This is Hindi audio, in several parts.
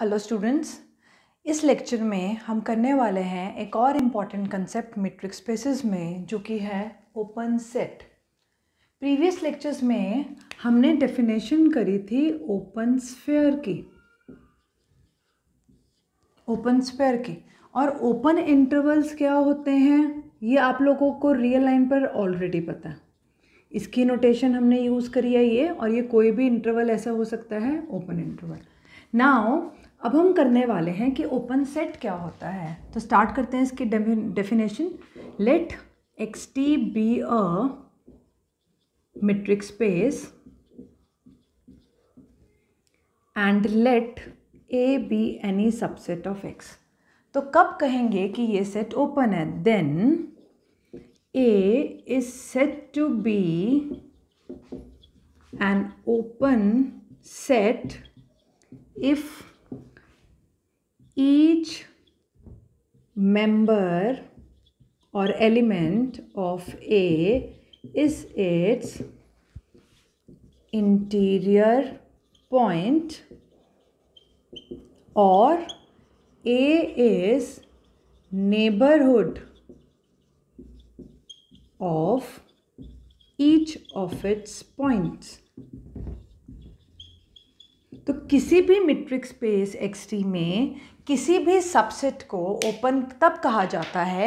हेलो स्टूडेंट्स इस लेक्चर में हम करने वाले हैं एक और इम्पॉर्टेंट कंसेप्ट मेट्रिक स्पेसेस में जो कि है ओपन सेट प्रीवियस लेक्चर्स में हमने डेफिनेशन करी थी ओपन स्फेयर की ओपन स्फेयर की और ओपन इंटरवल्स क्या होते हैं ये आप लोगों को रियल लाइन पर ऑलरेडी पता है इसकी नोटेशन हमने यूज़ करी है ये और ये कोई भी इंटरवल ऐसा हो सकता है ओपन इंटरवल नाउ अब हम करने वाले हैं कि ओपन सेट क्या होता है तो स्टार्ट करते हैं इसकी definition let X T be a metric space and let A be any subset of X तो कब कहेंगे कि ये सेट ओपन है then A is set to be an open set if each member or element of A is its interior point or A is neighborhood of each of its points. तो किसी भी मिट्रिक स्पेस एक्स टी में किसी भी सबसेट को ओपन तब कहा जाता है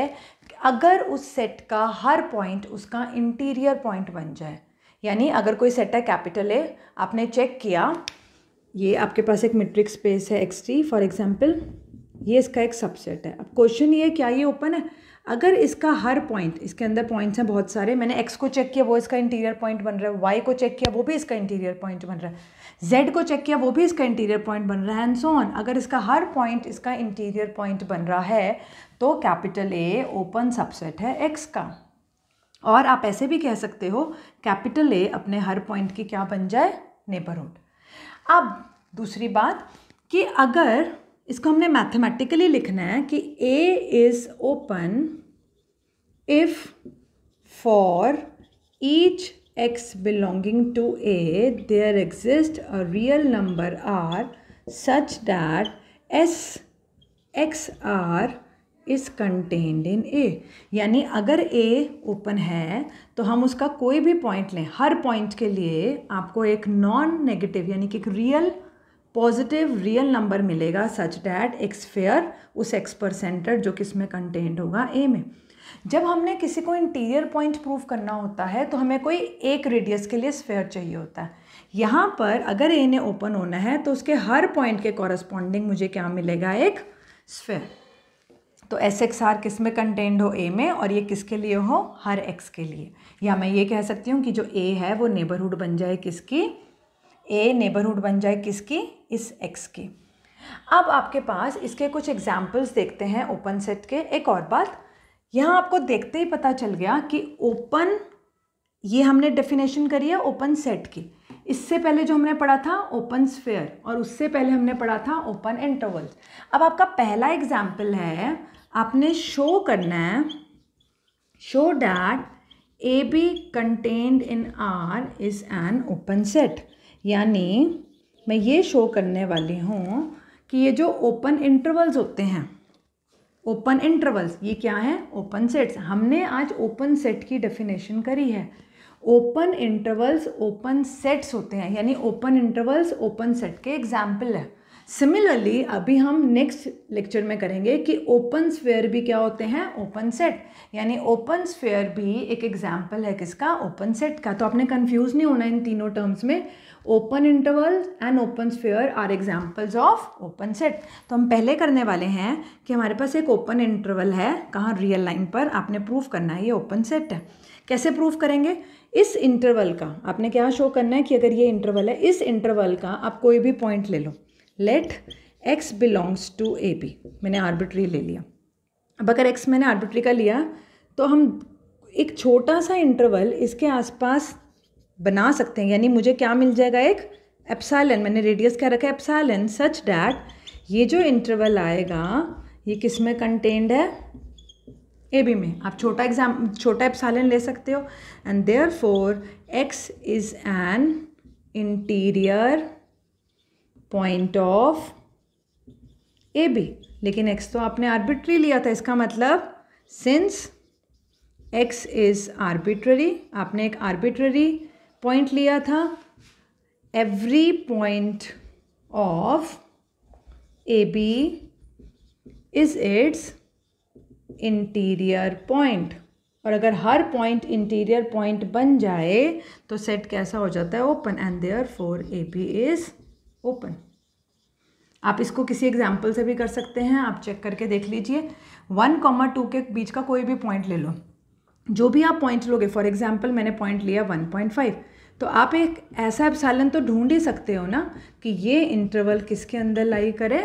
अगर उस सेट का हर पॉइंट उसका इंटीरियर पॉइंट बन जाए यानी अगर कोई सेट है कैपिटल ए आपने चेक किया ये आपके पास एक मेट्रिक स्पेस है एक्स टी फॉर एग्जाम्पल ये इसका एक सबसेट है अब क्वेश्चन ये क्या ये ओपन है अगर इसका हर पॉइंट इसके अंदर पॉइंट्स हैं बहुत सारे मैंने एक्स को चेक किया वो इसका इंटीरियर पॉइंट बन रहा है वाई को चेक किया वो भी इसका इंटीरियर पॉइंट बन रहा है जेड को चेक किया वो भी इसका इंटीरियर पॉइंट बन रहा है एंड सोन अगर इसका हर पॉइंट इसका इंटीरियर पॉइंट बन रहा है तो कैपिटल ए ओपन सबसेट है एक्स का और आप ऐसे भी कह सकते हो कैपिटल ए अपने हर पॉइंट की क्या बन जाए नेबरहुड अब दूसरी बात कि अगर इसको हमने मैथमेटिकली लिखना है कि A is open if for each X belonging to A there exist a real number R such that S X R is contained in A यानी अगर ए ओपन है तो हम उसका कोई भी पॉइंट लें हर पॉइंट के लिए आपको एक नॉन नेगेटिव यानी कि एक रियल पॉजिटिव रियल नंबर मिलेगा सच डैट एक्स फेयर उस एक्स पर जो किस में कंटेंट होगा ए में जब हमने किसी को इंटीरियर पॉइंट प्रूव करना होता है तो हमें कोई एक रेडियस के लिए स्फेयर चाहिए होता है यहाँ पर अगर ए ने ओपन होना है तो उसके हर पॉइंट के कॉरस्पॉन्डिंग मुझे क्या मिलेगा एक स्फेयर तो एस एक्स आर किस में कंटेंड हो ए में और ये किसके लिए हो हर एक्स के लिए या मैं ये कह सकती हूँ कि जो ए है वो नेबरहुड बन जाए किसकी ए नेबरहुड बन जाए किसकी इस एक्स की अब आपके पास इसके कुछ एग्जाम्पल्स देखते हैं ओपन सेट के एक और बात यहाँ आपको देखते ही पता चल गया कि ओपन ये हमने डेफिनेशन करी है ओपन सेट की इससे पहले जो हमने पढ़ा था ओपन स्फेयर और उससे पहले हमने पढ़ा था ओपन इंटरवल अब आपका पहला एग्जाम्पल है आपने शो करना है show that A B contained in R is an open set यानी मैं ये शो करने वाली हूँ कि ये जो ओपन इंटरवल्स होते हैं ओपन इंटरवल्स ये क्या है ओपन सेट्स हमने आज ओपन सेट की डेफिनेशन करी है ओपन इंटरवल्स ओपन सेट्स होते हैं यानी ओपन इंटरवल्स ओपन सेट के एग्जाम्पल है सिमिलरली अभी हम नेक्स्ट लेक्चर में करेंगे कि ओपन स्फेयर भी क्या होते हैं ओपन सेट यानी ओपन स्फेयर भी एक एग्जाम्पल है किसका ओपन सेट का तो आपने कन्फ्यूज़ नहीं होना इन तीनों टर्म्स में open interval and open sphere are examples of open set तो हम पहले करने वाले हैं कि हमारे पास एक ओपन इंटरवल है कहाँ रियल लाइन पर आपने प्रूफ करना है ये ओपन सेट है कैसे प्रूफ करेंगे इस इंटरवल का आपने क्या शो करना है कि अगर ये इंटरवल है इस इंटरवल का आप कोई भी पॉइंट ले लो let X belongs to A B मैंने आर्बिट्री ले लिया अब अगर एक्स मैंने आर्बिट्री का लिया तो हम एक छोटा सा इंटरवल इसके आसपास बना सकते हैं यानी मुझे क्या मिल जाएगा एक एप्सालन मैंने रेडियस क्या रखा है एप्सायलन सच डैट ये जो इंटरवल आएगा ये किस में कंटेंड है ए बी में आप छोटा एग्जाम छोटा एप्सालन ले सकते हो and therefore X is an interior point of A B लेकिन एक्स तो आपने आर्बिट्री लिया था इसका मतलब सिंस एक्स इज़ आर्बिट्ररी आपने एक आर्बिट्ररी पॉइंट लिया था every point of A B is its interior point और अगर हर पॉइंट इंटीरियर पॉइंट बन जाए तो सेट कैसा हो जाता है open and therefore A B is open आप इसको किसी एग्जाम्पल से भी कर सकते हैं आप चेक करके देख लीजिए वन कॉमा टू के बीच का कोई भी पॉइंट ले लो जो भी आप पॉइंट लोगे फॉर एग्जाम्पल मैंने पॉइंट लिया वन पॉइंट फाइव तो आप एक ऐसा एप्सालन तो ढूंढ ही सकते हो ना कि ये इंटरवल किसके अंदर लाई करे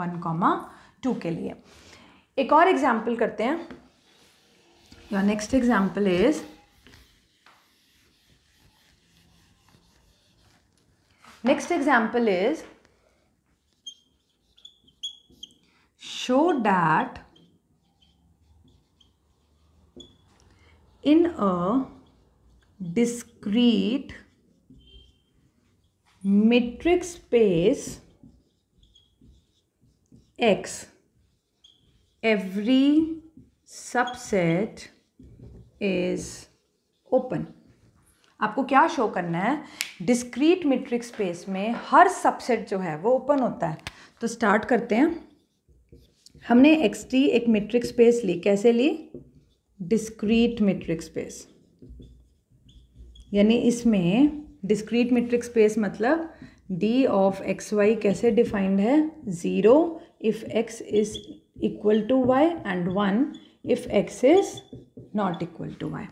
वन कॉमा टू के लिए एक और एग्जाम्पल करते हैं your next example is next example is show that in a discrete metric space X. Every subset is open. आपको क्या शो करना है डिस्क्रीट मेट्रिक स्पेस में हर सबसेट जो है वो ओपन होता है तो स्टार्ट करते हैं हमने एक्स टी एक मेट्रिक स्पेस ली कैसे ली डिस्क्रीट मेट्रिक स्पेस यानी इसमें डिस्क्रीट मेट्रिक स्पेस मतलब डी ऑफ एक्स वाई कैसे डिफाइंड है zero if X is equal to Y and one if X is not equal to Y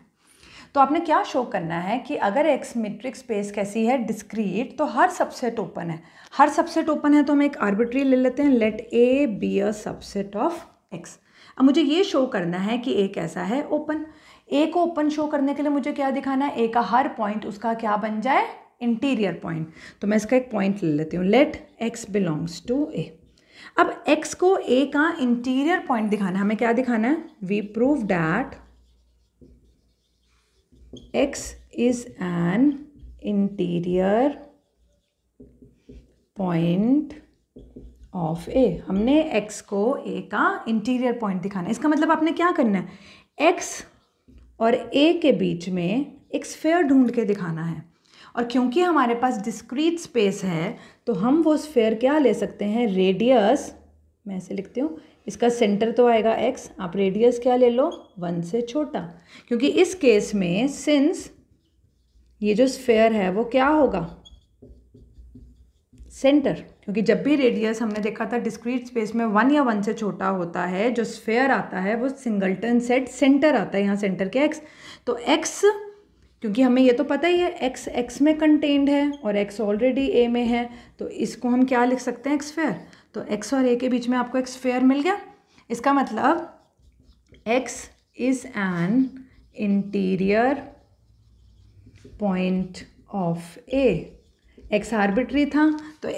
तो आपने क्या शो करना है कि अगर एक्स मेट्रिक स्पेस कैसी है डिस्क्रीट तो हर सबसेट ओपन है हर सबसेट ओपन है तो हम एक आर्बिट्री ले लेते हैं let A be a subset of X अब मुझे ये शो करना है कि ए कैसा है ओपन ए को ओपन शो करने के लिए मुझे क्या दिखाना है ए का हर पॉइंट उसका क्या बन जाए इंटीरियर पॉइंट तो मैं इसका एक पॉइंट ले लेती हूँ let X belongs to A अब एक्स को ए का इंटीरियर पॉइंट दिखाना है हमें क्या दिखाना है we prove that X is an interior point of A हमने एक्स को ए का इंटीरियर पॉइंट दिखाना है इसका मतलब आपने क्या करना है एक्स और ए के बीच में एक स्फेयर ढूंढ के दिखाना है और क्योंकि हमारे पास डिस्क्रीट स्पेस है तो हम वो स्फेयर क्या ले सकते हैं रेडियस मैं ऐसे लिखती हूँ इसका सेंटर तो आएगा एक्स आप रेडियस क्या ले लो वन से छोटा क्योंकि इस केस में सिंस ये जो स्फेयर है वो क्या होगा सेंटर क्योंकि जब भी रेडियस हमने देखा था डिस्क्रीट स्पेस में वन या वन से छोटा होता है जो स्फेयर आता है वो सिंगलटन सेट सेंटर आता है यहाँ सेंटर के एक्स तो एक्स क्योंकि हमें ये तो पता ही है एक्स एक्स में कंटेन्ड है और एक्स ऑलरेडी ए में है तो इसको हम क्या लिख सकते हैं एक्सफेयर तो एक्स और ए के बीच में आपको एक्सफेयर मिल गया इसका मतलब X is an interior point of A X arbitrary था तो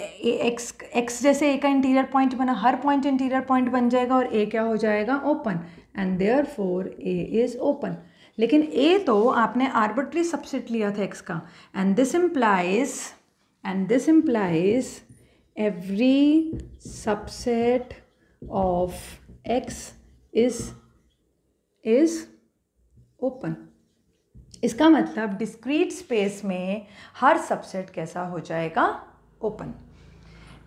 एक्स एक्स जैसे ए का इंटीरियर पॉइंट बना हर पॉइंट इंटीरियर पॉइंट बन जाएगा और ए क्या हो जाएगा open and therefore A is open लेकिन ए तो आपने आर्बिट्री सबसेट लिया था एक्स का and this implies and this implies every subset of X is is open इसका मतलब डिस्क्रीट स्पेस में हर सबसेट कैसा हो जाएगा ओपन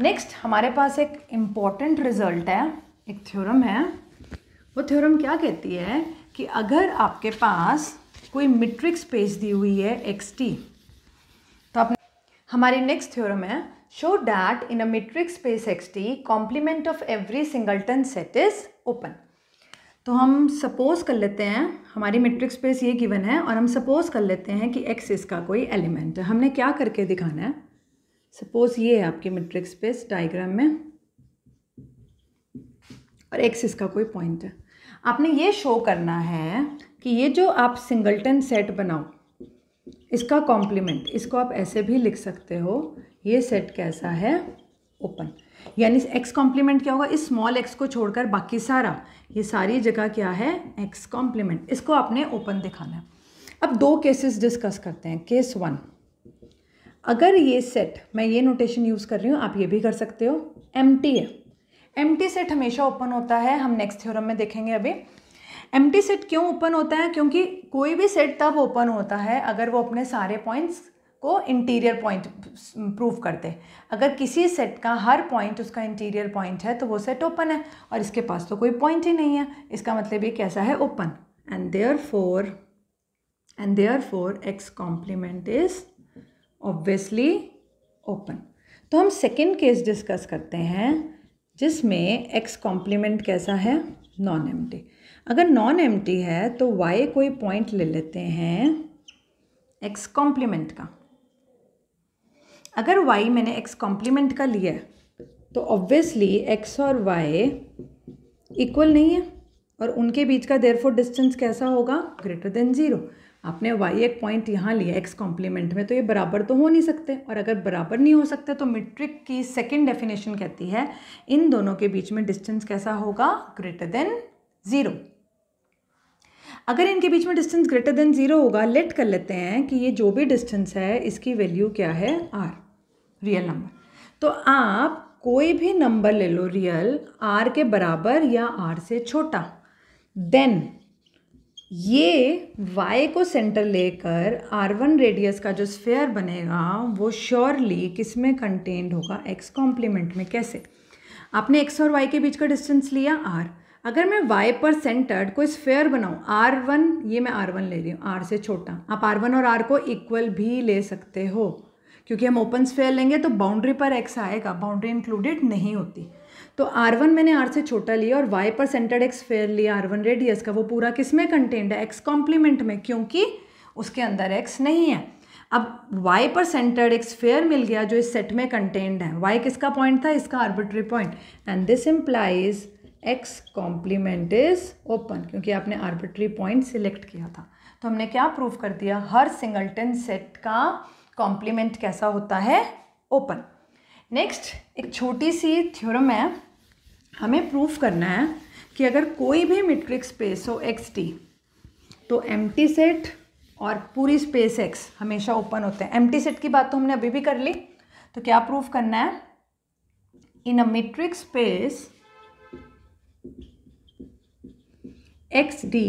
नेक्स्ट हमारे पास एक इम्पॉर्टेंट रिजल्ट है एक थ्योरम है वो थ्योरम क्या कहती है कि अगर आपके पास कोई मिट्रिक स्पेस दी हुई है एक्स टी तो आप हमारी नेक्स्ट थ्योरम है that in a metric space X T complement of every singleton set is open तो हम सपोज़ कर लेते हैं हमारी मेट्रिक स्पेस ये गिवन है और हम सपोज़ कर लेते हैं कि एक्स इसका कोई एलिमेंट है हमने क्या करके दिखाना है सपोज़ ये है आपकी मेट्रिक स्पेस डायग्राम में और एक्स इसका कोई पॉइंट है आपने ये शो करना है कि ये जो आप सिंगलटन सेट बनाओ इसका कॉम्प्लीमेंट इसको आप ऐसे भी लिख सकते हो ये सेट कैसा है ओपन यानी x कॉम्प्लीमेंट क्या होगा इस स्मॉल x को छोड़कर बाकी सारा ये सारी जगह क्या है x कॉम्प्लीमेंट इसको आपने ओपन दिखाना है अब दो केसेस डिस्कस करते हैं केस वन अगर ये सेट मैं ये नोटेशन यूज़ कर रही हूँ आप ये भी कर सकते हो एम है एम सेट हमेशा ओपन होता है हम नेक्स्ट थ्योरम में देखेंगे अभी एम सेट क्यों ओपन होता है क्योंकि कोई भी सेट तब ओपन होता है अगर वो अपने सारे पॉइंट्स को इंटीरियर पॉइंट प्रूव करते हैं अगर किसी सेट का हर पॉइंट उसका इंटीरियर पॉइंट है तो वो सेट ओपन है और इसके पास तो कोई पॉइंट ही नहीं है इसका मतलब ये कैसा है open and therefore and therefore X complement is obviously open तो हम सेकेंड केस डिस्कस करते हैं जिसमें एक्स कॉम्प्लीमेंट कैसा है नॉन एम अगर नॉन एम है तो वाई कोई पॉइंट ले लेते हैं एक्स कॉम्प्लीमेंट का अगर y मैंने x कॉम्प्लीमेंट का लिया है तो ऑब्वियसली x और y इक्वल नहीं है और उनके बीच का देर फोर डिस्टेंस कैसा होगा ग्रेटर देन ज़ीरो आपने वाई एक पॉइंट यहाँ लिया एक्स कॉम्प्लीमेंट में तो ये बराबर तो हो नहीं सकते और अगर बराबर नहीं हो सकते तो मीट्रिक की सेकेंड डेफिनेशन कहती है इन दोनों के बीच में डिस्टेंस कैसा होगा ग्रेटर देन ज़ीरो अगर इनके बीच में डिस्टेंस ग्रेटर देन ज़ीरो होगा लेट कर लेते हैं कि ये जो भी डिस्टेंस है इसकी वैल्यू क्या है आर रियल नंबर तो आप कोई भी नंबर ले लो रियल आर के बराबर या आर से छोटा देन ये वाई को सेंटर लेकर आर वन रेडियस का जो स्फेयर बनेगा वो श्योरली किस में कंटेंड होगा एक्स कॉम्प्लीमेंट में कैसे आपने एक्स और वाई के बीच का डिस्टेंस लिया आर अगर मैं वाई पर सेंटर्ड कोई स्फेयर बनाऊँ आर वन ये मैं आर वन ले रही हूँ आर से छोटा आप आर वन और आर को इक्वल भी ले सकते हो क्योंकि हम ओपन स्फेयर लेंगे तो बाउंड्री पर एक्स आएगा बाउंड्री इंक्लूडेड नहीं होती तो आर वन मैंने आर से छोटा लिया और वाई पर सेंटर्ड एक्स फेयर लिया आर वन रेडियस का वो पूरा किस में कंटेंड है एक्स कॉम्प्लीमेंट में क्योंकि उसके अंदर एक्स नहीं है अब वाई पर सेंटर्ड एक स्फेयर मिल गया जो इस सेट में कंटेंड है वाई किसका पॉइंट था इसका arbitrary point and this implies X complement is open क्योंकि आपने आर्बिट्री पॉइंट सिलेक्ट किया था तो हमने क्या प्रूव कर दिया हर सिंगल्टन सेट का कॉम्प्लीमेंट कैसा होता है ओपन नेक्स्ट एक छोटी सी थ्योरम है हमें प्रूफ करना है कि अगर कोई भी मिट्रिक स्पेस हो एक्स टी तो एम टी सेट और पूरी स्पेस एक्स हमेशा ओपन होते हैं एम टी सेट की बात तो हमने अभी भी कर ली तो क्या प्रूफ करना है in a metric space X D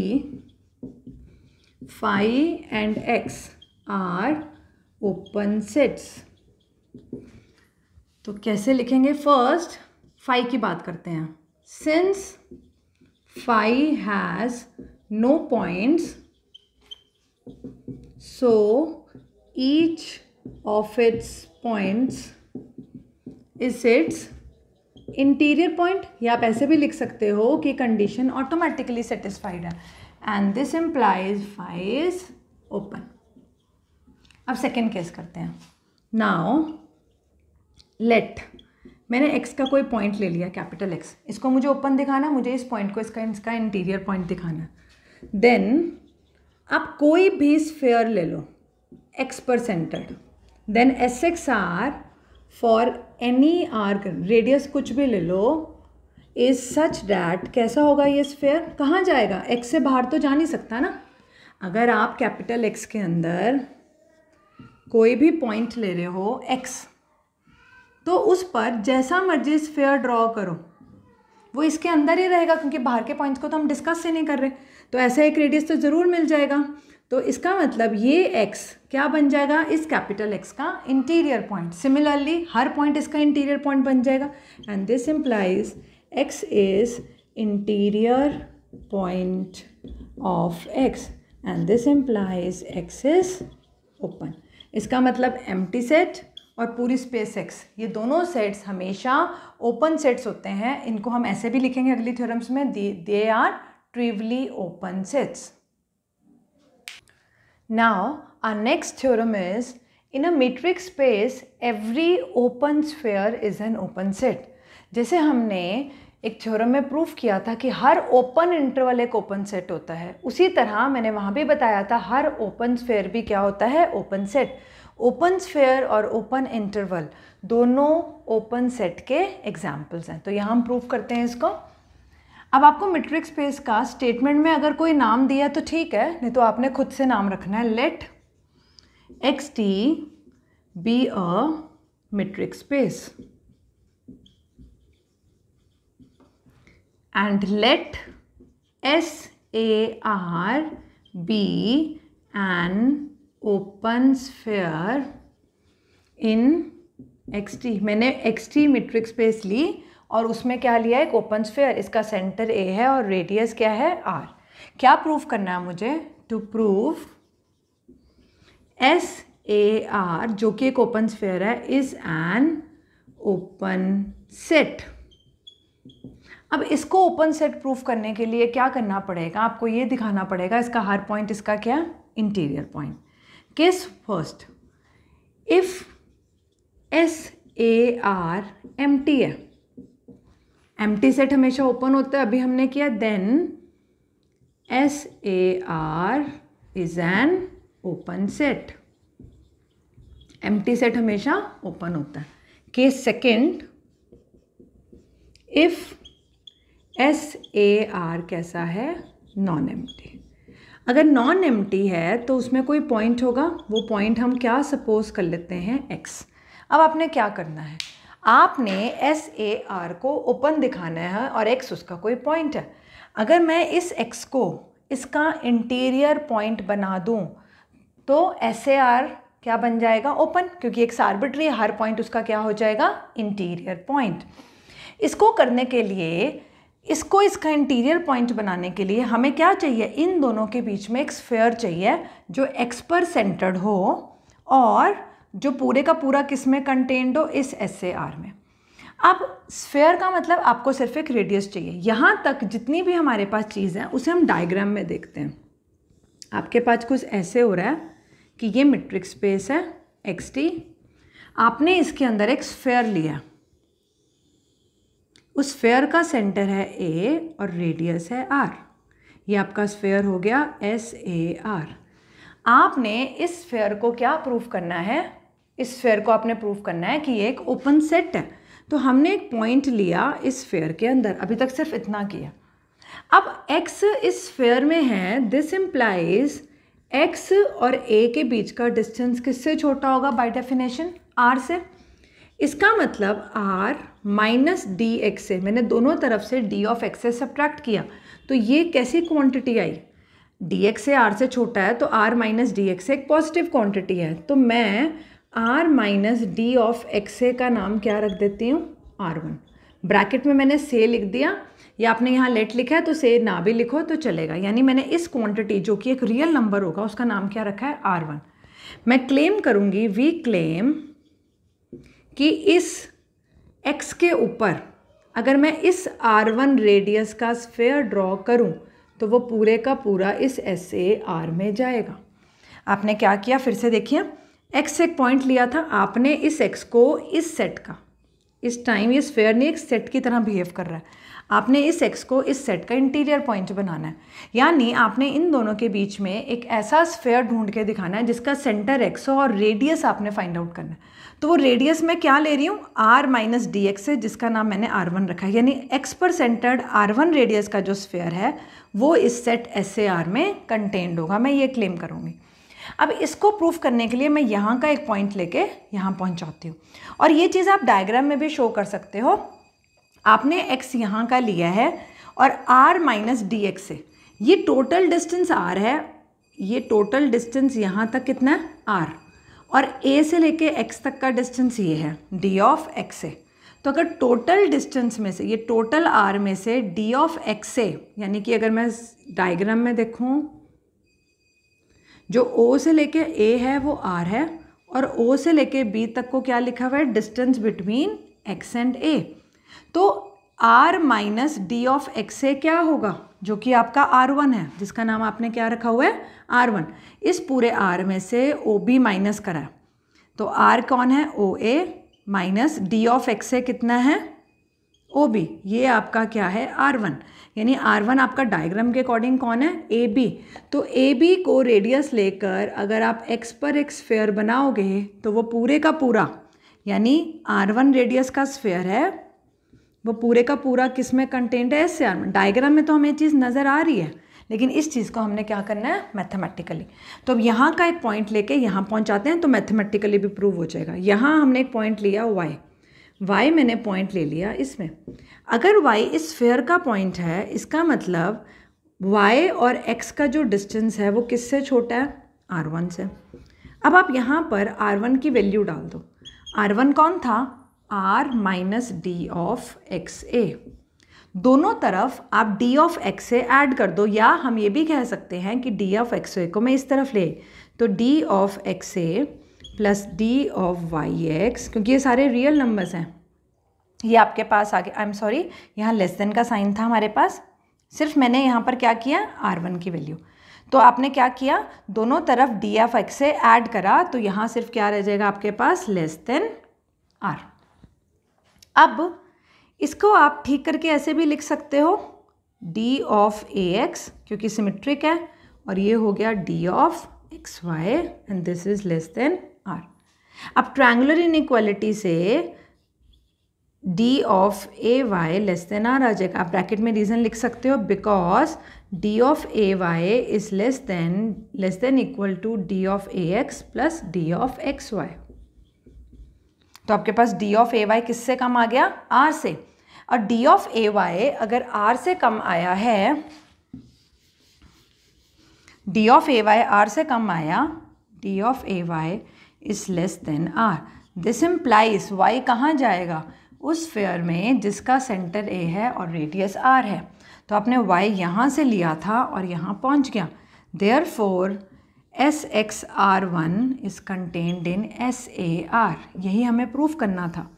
phi and X are open sets तो कैसे लिखेंगे फर्स्ट फाई की बात करते हैं since phi has no points so each of its points is its interior point या आप ऐसे भी लिख सकते हो कि कंडीशन ऑटोमेटिकली सेटिस्फाइड है and this implies phi is open अब सेकेंड केस करते हैं नाओ लेट मैंने एक्स का कोई पॉइंट ले लिया कैपिटल एक्स इसको मुझे ओपन दिखाना मुझे इस पॉइंट को इसका इसका इंटीरियर पॉइंट दिखाना देन आप कोई भी स्फेयर ले लो एक्स पर centred then S X R for any arc radius कुछ भी ले लो इज सच डैट कैसा होगा ये स्फेयर कहाँ जाएगा एक्स से बाहर तो जा नहीं सकता ना अगर आप कैपिटल एक्स के अंदर कोई भी पॉइंट ले रहे हो एक्स तो उस पर जैसा मर्जी स्फेयर ड्रॉ करो वो इसके अंदर ही रहेगा क्योंकि बाहर के पॉइंट्स को तो हम डिस्कस ही नहीं कर रहे तो ऐसा एक रेडियस तो ज़रूर मिल जाएगा तो इसका मतलब ये एक्स क्या बन जाएगा इस कैपिटल एक्स का इंटीरियर पॉइंट सिमिलरली हर पॉइंट इसका इंटीरियर पॉइंट बन जाएगा and this implies X is interior point of X and this implies X is open इसका मतलब एम सेट और पूरी स्पेस एक्स ये दोनों सेट्स हमेशा ओपन सेट्स होते हैं इनको हम ऐसे भी लिखेंगे अगली थ्योरम्स में they are trivially open sets Now our next theorem is in a metric space every open sphere is an open set. जैसे हमने एक थ्योरम में प्रूफ किया था कि हर ओपन इंटरवल एक ओपन सेट होता है उसी तरह मैंने वहाँ भी बताया था हर ओपन स्फेयर भी क्या होता है ओपन सेट ओपन स्फेयर और ओपन इंटरवल दोनों ओपन सेट के एग्जाम्पल्स हैं तो यहाँ हम प्रूफ करते हैं इसको अब आपको मेट्रिक स्पेस का स्टेटमेंट में अगर कोई नाम दिया तो ठीक है नहीं तो आपने खुद से नाम रखना है let X T be a metric space and let S A R be an open sphere in X T मैंने एक्स टी मिट्रिक स्पेस ली और उसमें क्या लिया है एक ओपन स्फेयर इसका सेंटर ए है और रेडियस क्या है आर क्या प्रूफ करना है मुझे to proof S A R जो कि एक ओपन स्फेयर है इज एन ओपन सेट अब इसको ओपन सेट प्रूफ करने के लिए क्या करना पड़ेगा आपको ये दिखाना पड़ेगा इसका हर पॉइंट इसका क्या इंटीरियर पॉइंट किस first if S A R empty है एम टी सेट हमेशा ओपन होता है अभी हमने किया then S A R is an open set empty set हमेशा ओपन होता है case second if S A R कैसा है नॉन एम टी अगर नॉन एम टी है तो उसमें कोई पॉइंट होगा वो पॉइंट हम क्या सपोज कर लेते हैं एक्स अब आपने क्या करना है आपने एस ए आर को ओपन दिखाना है और एक्स उसका कोई पॉइंट है अगर मैं इस एक्स को इसका इंटीरियर पॉइंट बना दूं तो एस ए आर क्या बन जाएगा ओपन क्योंकि एक आर्बिट्री हर पॉइंट उसका क्या हो जाएगा इंटीरियर पॉइंट इसको करने के लिए इसको इसका इंटीरियर पॉइंट बनाने के लिए हमें क्या चाहिए इन दोनों के बीच में एक स्फेयर चाहिए जो एक्स पर सेंटर्ड हो और जो पूरे का पूरा किस में कंटेंड हो इस एस ए आर में अब स्फेयर का मतलब आपको सिर्फ एक रेडियस चाहिए यहाँ तक जितनी भी हमारे पास चीज़ है उसे हम डायग्राम में देखते हैं आपके पास कुछ ऐसे हो रहा है कि ये मिट्रिक स्पेस है एक्स टी आपने इसके अंदर एक स्फेयर लिया उस स्फेयर का सेंटर है ए और रेडियस है आर ये आपका स्फेयर हो गया एस ए आर आपने इस स्फेयर को क्या प्रूफ करना है इस स्फेयर को आपने प्रूव करना है कि ये एक ओपन सेट है तो हमने एक पॉइंट लिया इस स्फेयर के अंदर अभी तक सिर्फ इतना किया अब x इस स्फेयर में है दिस इम्प्लाइज x और a के बीच का डिस्टेंस किससे छोटा होगा बाय डेफिनेशन r से इसका मतलब r माइनस डी एक्स से मैंने दोनों तरफ से d ऑफ x से सब्ट्रैक्ट किया तो ये कैसी क्वांटिटी आई डी एक्स से आर से छोटा है तो आर माइनस डी एक्स एक पॉजिटिव क्वांटिटी है तो मैं R minus D of X A का नाम क्या रख देती हूँ आर वन ब्रैकेट में मैंने से लिख दिया या आपने यहाँ लेट लिखा है तो से ना भी लिखो तो चलेगा यानी मैंने इस क्वांटिटी जो कि एक रियल नंबर होगा उसका नाम क्या रखा है आर वन मैं क्लेम करूँगी वी क्लेम कि इस एक्स के ऊपर अगर मैं इस आर वन रेडियस का स्फेयर ड्रॉ करूँ तो वो पूरे का पूरा इस एस ए आर में जाएगा आपने क्या किया फिर से देखिए एक्स एक पॉइंट लिया था आपने इस एक्स को इस सेट का इस टाइम ये स्फेयर नहीं एक सेट की तरह बिहेव कर रहा है आपने इस एक्स को इस सेट का इंटीरियर पॉइंट बनाना है यानी आपने इन दोनों के बीच में एक ऐसा स्फेयर ढूंढ के दिखाना है जिसका सेंटर एक्स हो और रेडियस आपने फाइंड आउट करना है तो वो रेडियस मैं क्या ले रही हूँ आर माइनस डी एक्स है जिसका नाम मैंने आर वन रखा है यानी एक्स पर सेंटर्ड आर वन रेडियस का जो स्फेयर है वो इस सेट एस ए आर में कंटेंड होगा मैं ये क्लेम करूँगी अब इसको प्रूफ करने के लिए मैं यहाँ का एक पॉइंट लेके यहाँ पहुँचाती हूँ और ये चीज़ आप डायग्राम में भी शो कर सकते हो आपने एक्स यहाँ का लिया है और आर माइनस डी एक्स है ये टोटल डिस्टेंस आर है ये टोटल डिस्टेंस यहाँ तक कितना है आर और ए से लेके एक्स तक का डिस्टेंस ये है डी ऑफ एक्स है तो अगर टोटल डिस्टेंस में से ये टोटल आर में से डी ऑफ एक्स है यानी कि अगर मैं डायग्राम में देखूँ जो ओ से लेके ए है वो आर है और ओ से लेके बी तक को क्या लिखा हुआ है distance between X and A तो R minus D of X A क्या होगा जो कि आपका आर वन है जिसका नाम आपने क्या रखा हुआ है आर वन इस पूरे आर में से ओ बी माइनस करा तो आर कौन है O A minus D of X A कितना है ओ बी ये आपका क्या है आर वन यानी आर वन आपका डायग्राम के अकॉर्डिंग कौन है ए बी तो ए बी को रेडियस लेकर अगर आप एक्स पर एक स्फेयर बनाओगे तो वो पूरे का पूरा यानी आर वन रेडियस का स्फेयर है वो पूरे का पूरा किस में कंटेंट है एस आर वन डायग्राम में तो हमें चीज़ नज़र आ रही है लेकिन इस चीज़ को हमने क्या करना है मैथमेटिकली तो अब यहाँ का एक पॉइंट लेके यहाँ पहुँचाते हैं तो मैथमेटिकली भी प्रूव हो जाएगा यहाँ हमने एक पॉइंट लिया वाई y मैंने पॉइंट ले लिया इसमें अगर y इस फेयर का पॉइंट है इसका मतलब y और x का जो डिस्टेंस है वो किससे छोटा है r1 से अब आप यहाँ पर r1 की वैल्यू डाल दो r1 कौन था r minus D of X A दोनों तरफ आप d of X A add कर दो या हम ये भी कह सकते हैं कि d ऑफ एक्स ए को मैं इस तरफ ले तो d of X A plus D of Y X क्योंकि ये सारे रियल नंबर्स हैं ये आपके पास आ गए आई एम सॉरी यहाँ लेस देन का साइन था हमारे पास सिर्फ मैंने यहाँ पर क्या किया आर वन की वैल्यू तो आपने क्या किया दोनों तरफ डी एफ एक्स से ऐड करा तो यहाँ सिर्फ क्या रह जाएगा आपके पास लेस देन आर अब इसको आप ठीक करके ऐसे भी लिख सकते हो डी ऑफ ए एक्स क्योंकि सिमेट्रिक है और ये हो गया D of X Y and this is less than R अब ट्रायंगुलर इनक्वालिटी से D of A Y less than R आ जाएगा आप ब्रैकेट में रीज़न लिख सकते हो because D of A Y is less than less than equal to D of A X plus D of X Y तो आपके पास डी ऑफ ए वाई किससे कम आ गया आर से और डी ऑफ ए वाई अगर आर से कम आया है D of A Y R से कम आया D of A Y is less than R this implies Y कहाँ जाएगा उस फेयर में जिसका सेंटर ए है और रेडियस आर है तो आपने वाई यहाँ से लिया था और यहाँ पहुँच गया therefore S X R one is contained in S A R यही हमें प्रूफ करना था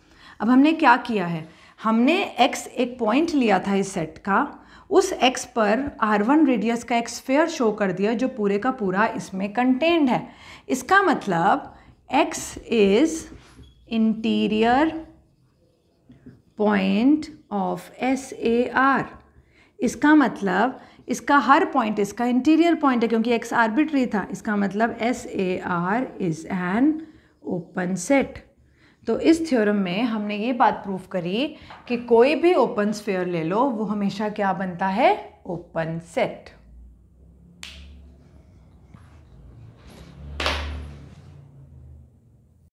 अब हमने क्या किया है हमने x एक पॉइंट लिया था इस सेट का उस x पर r1 रेडियस का एक फेयर शो कर दिया जो पूरे का पूरा इसमें कंटेंड है इसका मतलब x is interior point of SAR इसका मतलब इसका हर पॉइंट इसका इंटीरियर पॉइंट है क्योंकि एक्स आर्बिट्री था इसका मतलब S A R is an open set तो इस थ्योरम में हमने ये बात प्रूफ करी कि कोई भी ओपन स्फेयर ले लो वो हमेशा क्या बनता है ओपन सेट